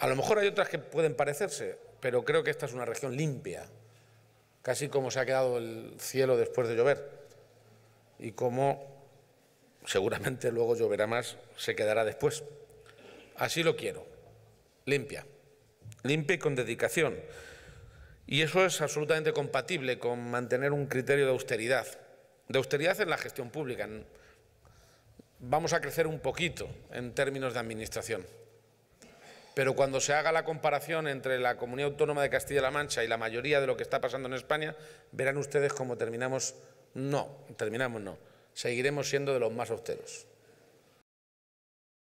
A lo mejor hay otras que pueden parecerse, pero creo que esta es una región limpia, casi como se ha quedado el cielo después de llover y como seguramente luego lloverá más, se quedará después. Así lo quiero, limpia, limpia y con dedicación. Y eso es absolutamente compatible con mantener un criterio de austeridad, de austeridad en la gestión pública. Vamos a crecer un poquito en términos de administración pero cuando se haga la comparación entre la comunidad autónoma de Castilla-La Mancha y la mayoría de lo que está pasando en España, verán ustedes cómo terminamos, no, terminamos no, seguiremos siendo de los más austeros.